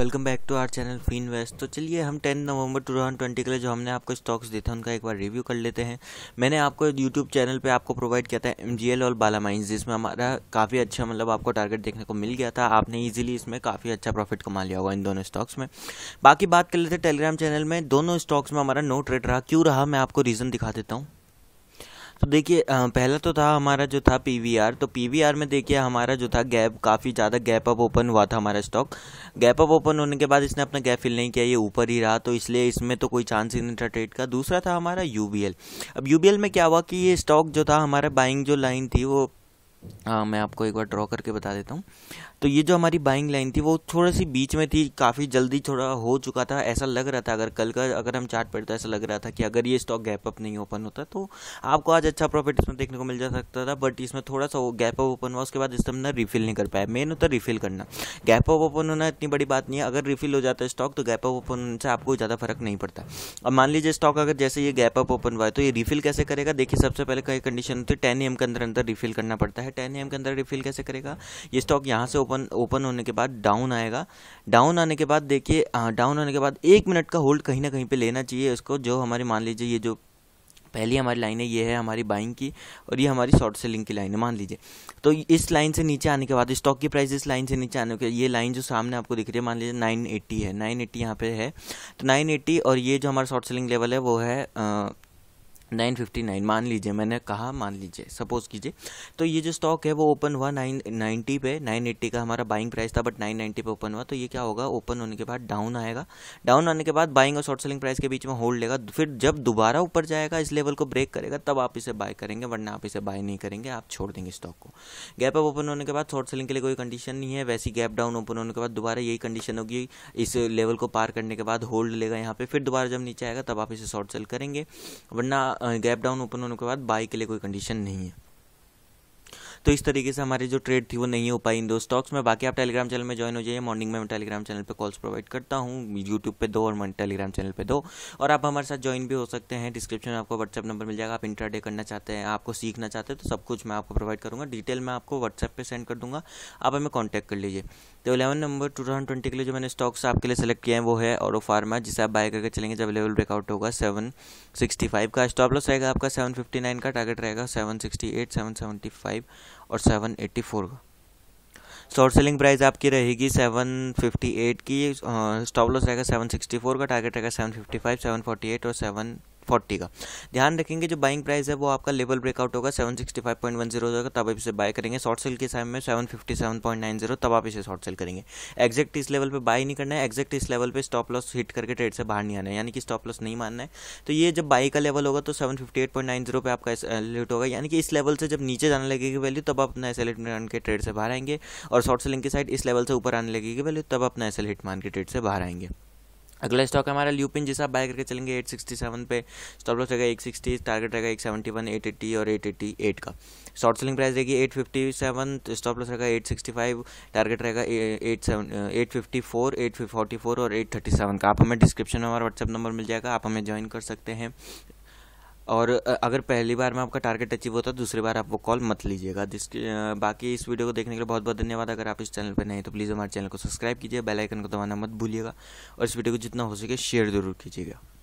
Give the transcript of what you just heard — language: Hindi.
welcome back to our channel Finvest तो चलिए हम 10 नवंबर 2020 के लिए जो हमने आपको स्टॉक्स दिए थे उनका एक बार रिव्यू कर लेते हैं मैंने आपको यूट्यूब चैनल पे आपको प्रोवाइड किया था एम और बाला माइंस जिसमें हमारा काफ़ी अच्छा मतलब आपको टारगेट देखने को मिल गया था आपने ईजिली इसमें काफ़ी अच्छा प्रॉफिट कमा लिया होगा इन दोनों स्टॉक्स में बाकी बात कर लेते हैं टेलीग्राम चैनल में दोनों स्टॉक्स में हमारा नो ट्रेड रहा क्यों रहा मैं आपको रीज़न दिखा देता हूँ तो देखिए पहला तो था हमारा जो था पीवीआर तो पीवीआर में देखिए हमारा जो था गैप काफ़ी ज़्यादा गैप अप ओपन हुआ था हमारा स्टॉक गैप अप ओपन होने के बाद इसने अपना गैप फिल नहीं किया ये ऊपर ही रहा तो इसलिए इसमें तो कोई चांस ही नहीं था ट्रेड का दूसरा था हमारा यू अब यू में क्या हुआ कि ये स्टॉक जो था हमारा बाइंग जो लाइन थी वो आ, हाँ, मैं आपको एक बार ड्रॉ करके बता देता हूँ तो ये जो हमारी बाइंग लाइन थी वो थोड़ा सी बीच में थी काफ़ी जल्दी थोड़ा हो चुका था ऐसा लग रहा था अगर कल का अगर हम चार्ट पढ़ते तो ऐसा लग रहा था कि अगर ये स्टॉक गैप अप नहीं ओपन होता तो आपको आज अच्छा प्रॉफिट इसमें देखने को मिल जा सकता था बट इसमें थोड़ा सा गैप अप ओपन हुआ उसके बाद इस ना रिफिल नहीं कर पाया मेन होता रिफिल करना गैप अप ओपन होना इतनी बड़ी बात नहीं है अगर रिफिल हो जाता है स्टॉक तो गैप अप ओपन से आपको ज़्यादा फर्क नहीं पड़ता अब मान लीजिए स्टॉक अगर जैसे ये गैप अप ओपन हुआ है तो ये रिफिल कैसे करेगा देखिए सबसे पहले कई कंडीशन होती है टेन एम के अंदर अंदर रिफिल करना पड़ता है है टेन एम के अंदर रिफिल कैसे करेगा ये स्टॉक यहाँ से ओपन ओपन होने के बाद डाउन आएगा डाउन आने के बाद देखिए डाउन होने के बाद एक मिनट का होल्ड कहीं ना कहीं पर लेना चाहिए उसको जो हमारे मान लीजिए ये जो पहली हमारी लाइन है ये है हमारी बाइंग की और ये हमारी शॉर्ट सेलिंग की लाइन है मान लीजिए तो इस लाइन से नीचे आने के बाद स्टॉक की प्राइस इस लाइन से नीचे आने के ये लाइन जो सामने आपको दिख रही है मान लीजिए नाइन एट्टी है नाइन एट्टी यहाँ पे है तो नाइन एट्टी और ये जो हमारा शॉर्ट सेलिंग लेवल है वो है नाइन फिफ्टी नाइन मान लीजिए मैंने कहा मान लीजिए सपोज कीजिए तो ये जो स्टॉक है वो ओपन हुआ नाइन नाइन्टी पे नाइन एट्टी का हमारा बाइंग प्राइस था बट नाइन नाइन्टी पे ओपन हुआ तो ये क्या होगा ओपन होने के बाद डाउन आएगा डाउन आने के बाद बाइंग और शॉर्ट सेलिंग प्राइस के बीच में होल्ड लेगा फिर जब दोबारा ऊपर जाएगा इस लेवल को ब्रेक करेगा तब आप इसे बाय करेंगे वरना आप इसे बाय नहीं करेंगे आप छोड़ देंगे स्टॉक को गैप अप ओपन होने के बाद शॉर्ट सेलिंग के लिए कोई कंडीशन नहीं है वैसी गैप डाउन ओपन होने के बाद दोबारा यही कंडीशन होगी इस लेवल को पार करने के बाद होल्ड लेगा यहाँ पे फिर दोबारा जब नीचे आएगा तब आप इसे शॉर्ट सेल करेंगे वरना गैप डाउन ओपन होने के बाद बाई के लिए कोई कंडीशन नहीं है तो इस तरीके से हमारी जो ट्रेड थी वो नहीं हो पाई इन दो स्टॉक्स में बाकी आप टेलीग्राम चैनल में ज्वाइन हो जाइए मॉर्निंग में मैं टेलीग्राम चैनल पर कॉल्स प्रोवाइड करता हूँ यूट्यूब पर दो और टेलीग्राम चैनल पर दो और आप हमारे साथ ज्वाइन भी हो सकते हैं डिस्क्रिप्शन में आपको व्हाट्सअप नंबर मिल जाएगा आप इंटरडे करना चाहते हैं आपको सीखना चाहते हैं तो सब कुछ मैं आपको प्रोवाइड करूँगा डिटेल मैं आपको व्हाट्सएप पर सेंड कर दूँगा आप हमें कॉन्टैक्ट कर लीजिए तो eleven number two thousand twenty के लिए जो मैंने स्टॉक्स आपके लिए सेलेक्ट किया है वो है और फार्मा जिसे आप बाय करके चलेंगे जब लेवल ब्रेकआउट होगा सेवन सिक्सटी फाइव का स्टॉप लॉस रहेगा आपका सेवन फिफ्टी नाइन का टारगेट रहेगा seven sixty eight seven seventy five और सेवन एट्टी फोर का शॉर्ट सेलिंग प्राइस आपकी रहेगी सेवन फिफ्टी एट की स्टॉप लॉस रहेगा सेवन सिक्सटी फोर का टारगेट रहेगा seven fifty five seven forty eight और सेवन फोर्टी का ध्यान रखेंगे जो बाइंग प्राइस है वो आपका लेवल ब्रेकआउट होगा seven sixty five point one zero होगा तब आप इसे बाय करेंगे शॉर्ट सेल के समय में seven fifty seven point nine zero तब आप इसे शॉर्ट सेल करेंगे एक्जैक्ट इस लेवल पर बाय नहीं करना है एक्जैक्ट इस लेवल पर स्टॉप लॉस हिट करके ट्रेड से बाहर नहीं आना है यानी कि स्टॉप लॉस नहीं मानना है तो ये जब बाई का लेवल होगा तो seven fifty eight point nine zero पर आपका लिट होगा यानी कि इस लेवल से जब नीचे जाने लगेगी वैल्यू तब आप अपना एस एल के ट्रेड से बाहर आएंगे और शॉर्ट सेलिंग की साइड इस लेवल से ऊपर आने लगेगी वैल्यू तब अपना एस एल हिट मान के ट्रेड से बाहर आएंगे अगला स्टॉक हमारा ल्यूपिन जैसा आप बाय करके चलेंगे 867 पे स्टॉप लॉस रहेगा सिक्सटी टारगेट रहेगा एक एट एट्टी और 888 का शॉर्ट सेलिंग प्राइस रहेगी 857 स्टॉप लॉस रहेगा 865 टारगेट रहेगा एट एट 854 फोर और 837 का आप हमें डिस्क्रिप्शन में हमारा व्हाट्सअप नंबर मिल जाएगा आप हमें ज्वाइन कर सकते हैं और अगर पहली बार में आपका टारगेट अचीव होता है दूसरी बार आप वो कॉल मत लीजिएगा जिसके बाकी इस वीडियो को देखने के लिए बहुत बहुत धन्यवाद अगर आप इस चैनल पर नहीं तो प्लीज़ हमारे चैनल को सब्सक्राइब कीजिए बेल आइकन को दबाना मत भूलिएगा और इस वीडियो को जितना हो सके शेयर ज़रूर कीजिएगा